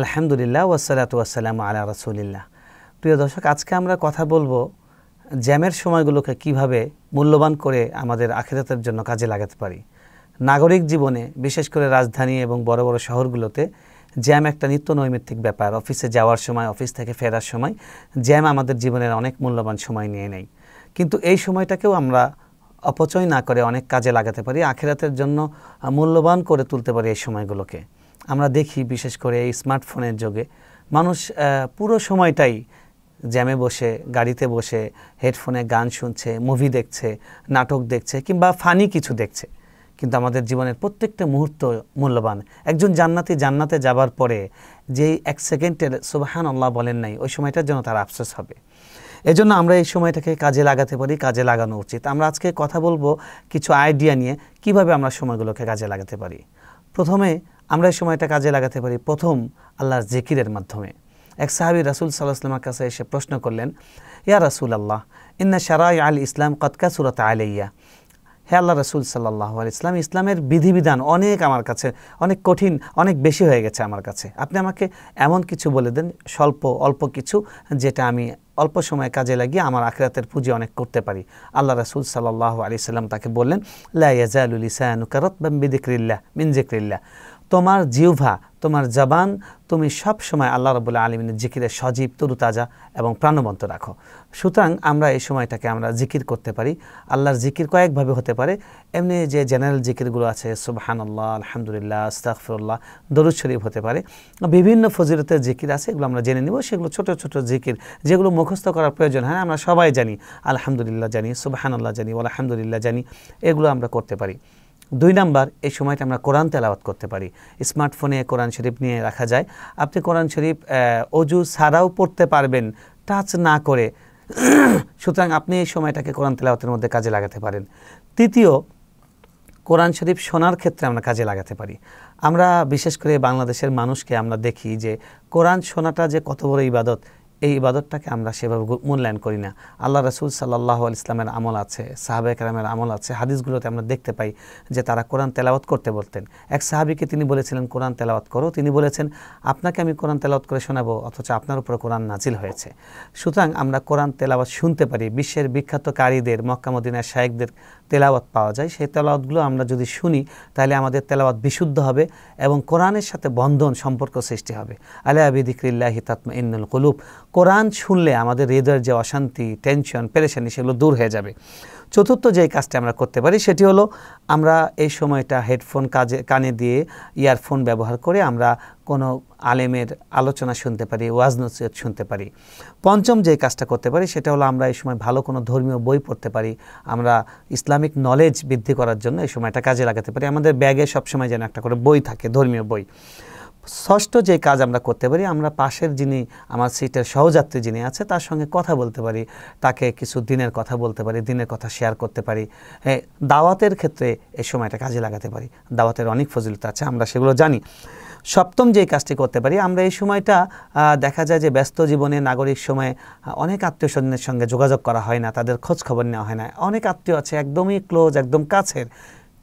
আলহামদুলিল্লাহ ওয়াসালাত ওয়াসালাম আলা রাসুলিল্লাহ প্রিয় দর্শক আজকে আমরা কথা বলবো জ্যামের সময়গুলোকে কিভাবে মূল্যবান করে আমাদের আখেরাতের জন্য কাজে লাগাতে পারি নাগরিক জীবনে বিশেষ করে রাজধানী এবং বড় বড় শহরগুলোতে জ্যাম একটা নিত্য নৈমিত্তিক ব্যাপার অফিসে যাওয়ার সময় অফিস থেকে ফেরার সময় জ্যাম আমাদের জীবনের অনেক মূল্যবান সময় নিয়ে নেয় কিন্তু এই সময়টাকেও আমরা অপচয় না করে অনেক কাজে লাগাতে পারি আখেরাতের জন্য মূল্যবান করে তুলতে পারি এই সময়গুলোকে আমরা দেখি বিশেষ করে এই স্মার্টফোনের যুগে মানুষ পুরো সময়টাই জ্যামে বসে গাড়িতে বসে হেডফোনে গান শুনছে মুভি দেখছে নাটক দেখছে কিংবা ফানি কিছু দেখছে কিন্তু আমাদের জীবনের প্রত্যেকটা মুহূর্ত মূল্যবান একজন জান্নাতি জান্নাতে যাবার পরে যেই এক সেকেন্ডের সুবাহান আল্লাহ বলেন নাই ওই সময়টার জন্য তার আফসোস হবে এজন্য আমরা এই সময়টাকে কাজে লাগাতে পারি কাজে লাগানো উচিত আমরা আজকে কথা বলবো কিছু আইডিয়া নিয়ে কিভাবে আমরা সময়গুলোকে কাজে লাগাতে পারি প্রথমে আমরা এই সময়টা কাজে লাগাতে পারি প্রথম আল্লাহর জিকিরের মাধ্যমে এক সাহাবি রাসুল সাল্লাহ ইসলামের কাছে এসে প্রশ্ন করলেন ইয়া রাসুল আল্লাহ ইন্না সারাই আল ইসলাম কতকা সুরত আলাইয়া হে আল্লাহ রসুল সাল্লাহ আল ইসলাম ইসলামের বিধিবিধান অনেক আমার কাছে অনেক কঠিন অনেক বেশি হয়ে গেছে আমার কাছে আপনি আমাকে এমন কিছু বলে দেন স্বল্প অল্প কিছু যেটা আমি অল্প সময় কাজে লাগিয়ে আমার আখরাতের পুঁজি অনেক করতে পারি আল্লাহ রসুল সাল্লাহ আলি সাল্লাম তাকে বললেন লাইয়াজালুল ইসায়ানুকারত বিদিক্রিল্লা মিনজিক্রিল্লা তোমার জিউভা তোমার জবান তুমি সব সময় আল্লাহ রবুল্লা আলমিনের জিকিরে সজীব তরুতাজা এবং প্রাণবন্ত রাখো সুতরাং আমরা এই সময়টাকে আমরা জিকির করতে পারি আল্লাহর জিকির কয়েকভাবে হতে পারে এমনি যে জেনারেল জিকিরগুলো আছে সুবাহানাল্লাহ আলহামদুলিল্লাহ আস্তাকফরুল্লাহ দরুদ শরীফ হতে পারে বিভিন্ন ফজিরতের জিকির আছে এগুলো আমরা জেনে নিব সেগুলো ছোট ছোট জিকির যেগুলো মুখস্থ করার প্রয়োজন হয় আমরা সবাই জানি আলহামদুলিল্লাহ জানি সুবাহানাল্লাহ জানি আলহামদুলিল্লাহ জানি এগুলো আমরা করতে পারি দুই নাম্বার এই সময়টা আমরা কোরআন তেলাওয়াত করতে পারি স্মার্টফোনে কোরআন শরীফ নিয়ে রাখা যায় আপনি কোরআন শরীফ অজু ছাড়াও পড়তে পারবেন টাচ না করে সুতরাং আপনি এই সময়টাকে কোরআন তেলাওয়াতের মধ্যে কাজে লাগাতে পারেন তৃতীয় কোরআন শরীফ শোনার ক্ষেত্রে আমরা কাজে লাগাতে পারি আমরা বিশেষ করে বাংলাদেশের মানুষকে আমরা দেখি যে কোরআন শোনাটা যে কত বড় ইবাদত এই ইবাদতটাকে আমরা সেভাবে মূল্যায়ন করি না আল্লাহ রসুল সাল্লাহ আল ইসলামের আমল আছে সাহাবে কালামের আমল আছে হাদিসগুলোতে আমরা দেখতে পাই যে তারা কোরআন তেলাওয়াত করতে বলতেন এক সাহাবিকে তিনি বলেছিলেন কোরআন তেলাওয়াত করো তিনি বলেছেন আপনাকে আমি কোরআন তেলাওয়াত করে শোনাবো অথচ আপনার উপর কোরআন নাজিল হয়েছে সুতরাং আমরা কোরআন তেলাওয়াত শুনতে পারি বিশ্বের বিখ্যাত কারীদের মক্কামদিনার শায়েকদের তেলাওয়াত পাওয়া যায় সেই তেলাওয়াতগুলো আমরা যদি শুনি তাহলে আমাদের তেলাওয়াত বিশুদ্ধ হবে এবং কোরআনের সাথে বন্ধন সম্পর্ক সৃষ্টি হবে আলে আবিদিক্রিল্লাহ তাতমা ইন্নুল কুলুব কোরআন শুনলে আমাদের হৃদয়ের যে অশান্তি টেনশন পেরেশানি সেগুলো দূর হয়ে যাবে চতুর্থ যে কাজটা আমরা করতে পারি সেটি হলো আমরা এই সময়টা হেডফোন কাজে কানে দিয়ে ইয়ারফোন ব্যবহার করে আমরা কোনো আলেমের আলোচনা শুনতে পারি ওয়াজ নসিহত শুনতে পারি পঞ্চম যে কাজটা করতে পারি সেটা হলো আমরা এই সময় ভালো কোনো ধর্মীয় বই পড়তে পারি আমরা ইসলামিক নলেজ বৃদ্ধি করার জন্য এই সময়টা কাজে লাগাতে পারি আমাদের ব্যাগে সবসময় যেন একটা করে বই থাকে ধর্মীয় বই ষষ্ঠ যে কাজ আমরা করতে পারি আমরা পাশের যিনি আমার সিটের সহযাত্রী যিনি আছে তার সঙ্গে কথা বলতে পারি তাকে কিছু দিনের কথা বলতে পারি দিনের কথা শেয়ার করতে পারি হ্যাঁ দাওয়াতের ক্ষেত্রে এই সময়টা কাজে লাগাতে পারি দাওয়াতের অনেক ফজিলতা আছে আমরা সেগুলো জানি সপ্তম যে কাজটি করতে পারি আমরা এই সময়টা দেখা যায় যে ব্যস্ত জীবনে নাগরিক সময়ে অনেক আত্মীয় স্বজনের সঙ্গে যোগাযোগ করা হয় না তাদের খোঁজ খবর নেওয়া হয় না অনেক আত্মীয় আছে একদমই ক্লোজ একদম কাছের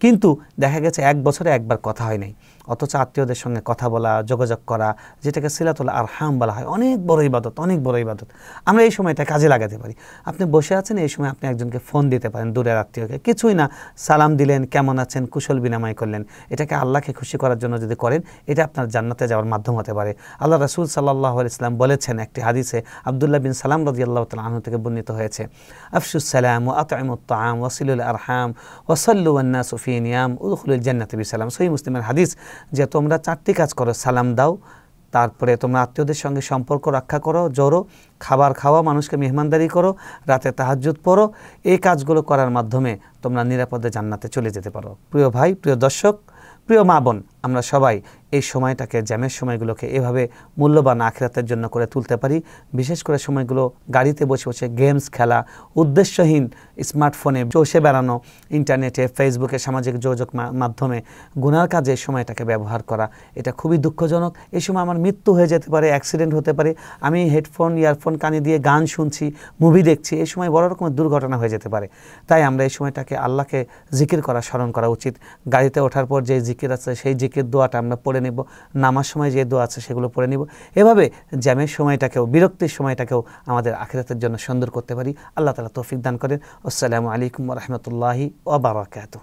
কিন্তু দেখা গেছে এক বছরে একবার কথা হয় নাই অথচ আত্মীয়দের সঙ্গে কথা বলা যোগাযোগ করা যেটাকে সিলাতুল হাম বলা হয় অনেক বড় ইবাদত অনেক বড় ইবাদত আমরা এই সময়টা কাজে লাগাতে পারি আপনি বসে আছেন এই সময় আপনি একজনকে ফোন দিতে পারেন দূরের আত্মীয়কে কিছুই না সালাম দিলেন কেমন আছেন কুশল বিনিময় করলেন এটাকে আল্লাহকে খুশি করার জন্য যদি করেন এটা আপনার জান্নাতে যাওয়ার মাধ্যম হতে পারে আল্লাহ রসুল সাল্লাহ ইসলাম বলেছেন একটি হাদিসে আবদুল্লাহ বিন সালাম রাজি আল্লাহ তালন থেকে বর্ণিত হয়েছে আফসুসালাম ও আতমুত্তাম ওয়াসিলুল আরহাম ওয়াসল্লু আন্না সুফিনিয়াম উদুল জান্নাত সালাম সহি মুসলিমের হাদিস যে তোমরা চারটি কাজ করো সালাম দাও তারপরে তোমরা আত্মীয়দের সঙ্গে সম্পর্ক রক্ষা করো জোরো খাবার খাওয়া মানুষকে মেহমানদারি করো রাতে তাহাজুত পড়ো এই কাজগুলো করার মাধ্যমে তোমরা নিরাপদে জান্নাতে চলে যেতে পারো প্রিয় ভাই প্রিয় দর্শক প্রিয় মা বোন আমরা সবাই এই সময়টাকে জ্যামের সময়গুলোকে এভাবে মূল্যবান আখিরাতের জন্য করে তুলতে পারি বিশেষ করে সময়গুলো গাড়িতে বসে বসে গেমস খেলা উদ্দেশ্যহীন স্মার্টফোনে চষে বেড়ানো ইন্টারনেটে ফেসবুকে সামাজিক যোগাযোগ মাধ্যমে গুনার কাজে সময়টাকে ব্যবহার করা এটা খুবই দুঃখজনক এই সময় আমার মৃত্যু হয়ে যেতে পারে অ্যাক্সিডেন্ট হতে পারে আমি হেডফোন ইয়ারফোন কানে দিয়ে গান শুনছি মুভি দেখছি এই সময় বড় রকমের দুর্ঘটনা হয়ে যেতে পারে তাই আমরা এই সময়টাকে আল্লাহকে জিকির করা স্মরণ করা উচিত গাড়িতে ওঠার পর যে জিকির আছে সেই জিকির জিকের দোয়াটা আমরা পড়ে নেব নামার সময় যে দোয়া আছে সেগুলো পড়ে নেব এভাবে জ্যামের সময়টাকেও বিরক্তির সময়টাকেও আমাদের আখিরাতের জন্য সুন্দর করতে পারি আল্লাহ তালা তৌফিক দান করেন আসসালামু আলাইকুম রহমতুল্লাহি ওবরাকাত